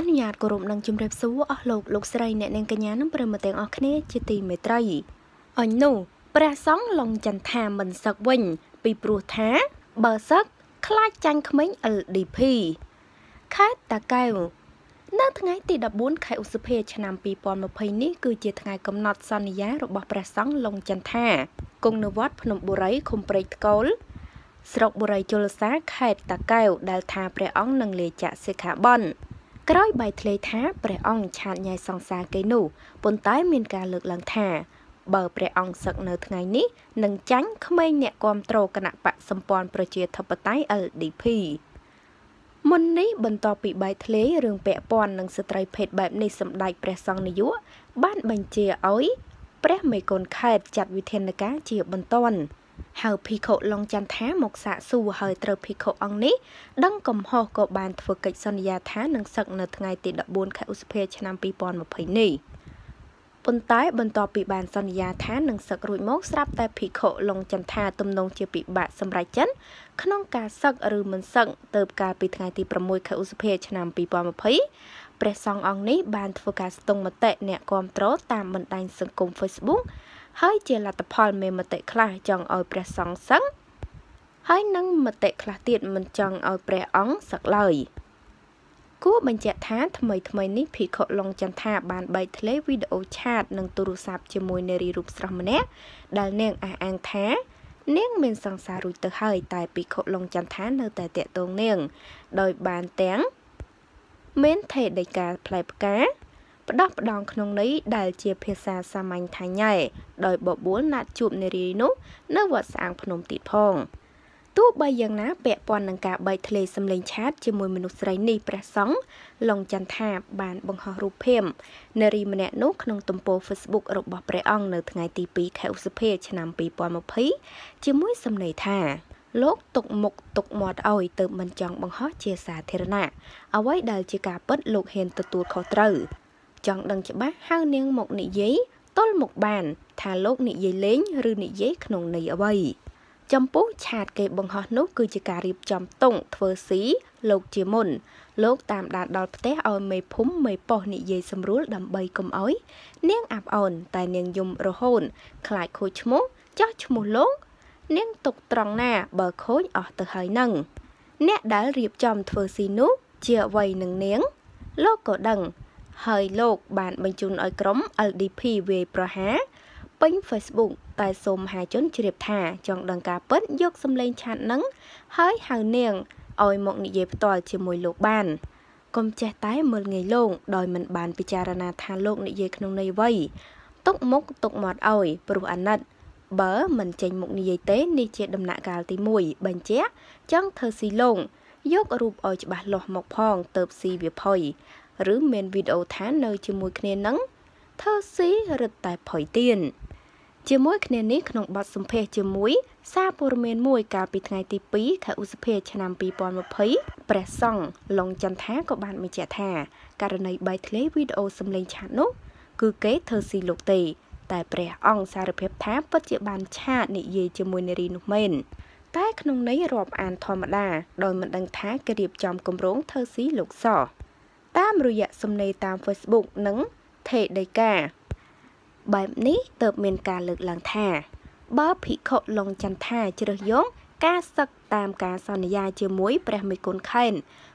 នុញ្ញាតគោរពនិងជម្រាបសួរអស់លោកលោកស្រីអ្នកនាងកញ្ញានិងប្រិមត្តទាំងអស់គ្នា ជាទីមេត្រីអញនោះព្រះសង្ឃលងចន្ទថាមិនសឹកវិញ ពីព្រោះថាបើសឹកខ្លាចចាញ់ក្មេង LDP ខេត្តតាកែវនៅថ្ងៃទី14ខែឧសភាឆ្នាំ2020នេះ គឺជាថ្ងៃកំណត់សន្យារបស់ព្រះសង្ឃលងចន្ទថាគង់នៅវត្តភ្នំបុរីឃុំព្រែកថ្កូលស្រុកបុរីជលសាខេត្តតាកែវដែលថាព្រះអង្គនឹងលាចាក់សិក្ខាបន់ក្រោយបៃធ្លាយថា ព្រះអង្គឆាតញ៉ៃសង្សារគេនោះប៉ុន្តែ មានការលើកឡើងថាបើព្រះអង្គសឹកនៅថ្ងៃនេះនឹងចាញ់ក្មេងអ្នកគាំទ្រគណៈបកសម្ព័ន្ធប្រជាធិបតេយ្យ LDP មុននេះបន្ទាប់ពីបាយធ្លាយរឿងពាក់ព័ន្ធនឹងស្ត្រីភេទបែបនេះសម្ដេចព្រះសង្ឃនាយកបានបញ្ជាឲ្យព្រះមេកុនខេតចាត់វិធានការជាបន្ទាន់ហើយភិក្ខុឡុងចន្ទថាមកសាកសួរហើយត្រូវភិក្ខុអង្គនេះដឹង កំហុសក៏បានធ្វើកិច្ចសន្យាថានឹងសឹកនៅថ្ងៃទី14ខែឧសភាឆ្នាំ2020នេះប៉ុន្តែបន្ទាប់ពីបានសន្យាថានឹងសឹករួចមកស្រាប់ តែភិក្ខុឡុងចន្ទថា ទំនងជាពិបាកសម្រាប់ចិនក្នុងការសឹកឬមិនសឹកទៅកាលពីថ្ងៃទី6ខែឧសភាឆ្នាំ2020ព្រះសង្ឃអង្គនេះបានធ្វើការស្ទង់មតិអ្នកគាំទ្រតាមបណ្ដាញសង្គម Facebook ហើយជាលទ្ធផលមេមតិខ្លះចង់ឲ្យព្រះសង្ឃសឹងហើយនឹងមតិខ្លះទៀតមិនចង់ឲ្យព្រះអង្គសឹកឡើយគួរបញ្ជាក់ថាថ្មីថ្មីនេះភិក្ខុឡុងចន្ទាបានបែកធ្លាយវីដេអូឆាតនិងទូរស័ព្ទជាមួយនារីរូបស្រស់ម្នាក់ដែលនាងអះអាងថានាងមានសង្សាររួចទៅហើយតែភិក្ខុឡុងចន្ទានៅតែតាក់ទងនាងដោយបានទាំង មានថេដីកាផ្លែផ្កាផ្ដោះផ្ដងក្នុងន័យដែលជាភាសាសាមញ្ញថាញ៉ែដោយបបួលណាត់ជួបនារីនោះនៅវត្តស្អាងភ្នំទៀតផងទោះបីយ៉ាងណាពាក់ព័ន្ធនឹងការបែកធ្លាយសម្លេងឆាត ជាមួយមនុស្សស្រីនេះព្រះសង្ឃឡុងចន្ទថា បានបង្ហោះរូបភាពនារីម្នាក់នោះក្នុងទំព័រ Facebook របស់ព្រះអង្គនៅថ្ងៃទី2ខែឧសភាឆ្នាំ2020ជាមួយសម្ដីថាលោកទុកមុខទុកមាត់ឲ្យទៅមិនចង់បង្ហោះជាសាធារណៈអ្វីដែលជាការពិតលោកហ៊ានទទួលខុសត្រូវចង់ដឹងច្បាស់ហៅនាងមកនិយាយទល់មកបាន ថាលោកនិយាយលេង ឬនិយាយក្នុងន័យអ្វីចំពោះឆាត គេបង្ហោះនោះ គឺជាការរៀបចំតុង ធ្វើស៊ី លោកជាមុនលោកតាមដានដល់ផ្ទះឲ្យមេភូមិមេប៉ុស្តិ៍និយាយស្រួលដើម្បីកុំអោយនាងអាប់អូនតែនាងយំរហូនខ្លាចខូចឈ្មោះចោះឈ្មោះលោក នាងຕົកត្រង់ណា បើខូចអស់ទៅហើយនឹងអ្នកដែលរៀបចំធ្វើស៊ីនោះជាអ្វីនឹងនាងលោកក៏ដឹងហើយលោកបានបញ្ជូនឲ្យក្រុម LDP វាយប្រហារពេញ Facebook តែសូមមហាជន ជ្រាបថា ចង់ដឹងការពិតយកសម្លេងឆាតនឹងហើយហៅនាងឲ្យមកនិយាយផ្ទាល់ជាមួយលោកបានកុំចេះតែមើលងាយលោកដោយមិនបានពិចារណាថាលោកនិយាយក្នុងន័យអ្វីទុកមុខទុកមាត់ឲ្យព្រោះអាណិតបើ មិនចេញ មុខនិយាយទេនេះជា ដំណាក់កាលទី1បញ្ជាក់ចង់ធ្វើស៊ីលងយករូបឲ្យច្បាស់លាស់មកផងទៅស៊ីវាភ័យឬមានវីដេអូថានៅ ជាមួយគ្នានឹងថឺស៊ីរឹតតែផុយទៀនជាមួយគ្នានេះក្នុងបទសម្ភាសជាមួយសារព័ត៌មានមួយកាលពីថ្ងៃទី2ខែឧសភា ឆ្នាំ2020ព្រះសង្ឃឡុងចន្ទថាក៏បានបញ្ជាក់ថាករណីបៃធ្លាយវីដេអូសម្លេងឆាតនោះ គឺគេធ្វើស៊ីលោកទេ តែ ព្រះអង្គសារភាពថាពិតជាបាន ឆាតនិយាយជាមួយនារីនោះមែនតែក្នុងន័យរាប់អានធម្មតាដោយមិនដឹងថាគេរៀបចំគម្រោងធ្វើស៊ីលោកសោះតាមរយៈសំណេរតាម Facebook និង Thedeka បែបនេះទើបមានការលើកឡើងថាបើភិក្ខុឡុងចន្ទថាជ្រើសយកការសឹកតាមការសន្យាជាមួយព្រះមេគុណខេន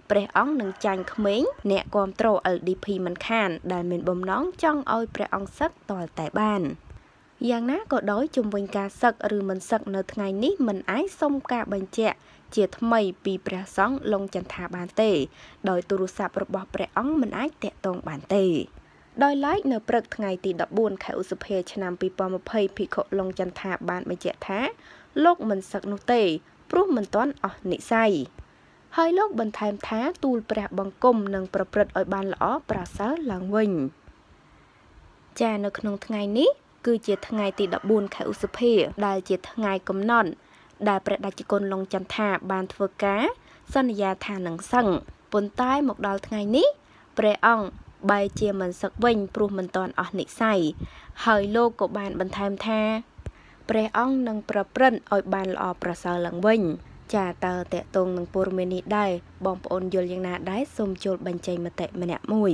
ព្រះអង្គនឹងចាញ់ក្មេងអ្នកគ្រប់គ្រង LDP មិនខាន ដែលមានបំណងចង់ឲ្យព្រះអង្គសឹកតលតែបាន។យ៉ាងណាក៏ដោយជំវិញការសឹកឬមិនសឹកនៅថ្ងៃនេះមិនអាចសុំការបញ្ជាក់ជាថ្មីពី ព្រះសង្ឃលងចន្ទាបានទេដោយទូរស័ព្ទរបស់ ព្រះអង្គមិនអាចតាក់ទងបានទេ ដោយឡែកនៅព្រឹកថ្ងៃទី14ខែឧសភាឆ្នាំ2020ភិក្ខុលងចន្ទាបានបញ្ជាក់ថា លោកមិនសឹកនោះទេ ព្រោះមិនទាន់អស់និស័យហើយលោកបន្ថែមថា ទូលព្រះបង្គំនឹងប្រព្រឹត្តឲ្យបានល្អប្រសើរឡើងវិញចានៅក្នុងថ្ងៃនេះគឺជាថ្ងៃ ទី14ខែឧសភាដែលជា ថ្ងៃកំណត់ដែលព្រះដេចគុណលងចន្ទថា បានធ្វើការសន្យាថានឹងសឹងប៉ុន្តែមកដល់ថ្ងៃនេះព្រះអង្គបែរជាមិនសឹកវិញព្រោះមិនទាន់អស់និស្ស័យហើយលោកក៏បានបន្ថែមថាព្រះអង្គនឹងប្រព្រឹត្តឲ្យបានល្អប្រសើរឡើងវិញ ចាតើតកតងនឹងព័ត៌មាននេះដែរបងប្អូនយល់យ៉ាងណាដែរសូមចូលបញ្ចេញមតិម្នាក់មួយ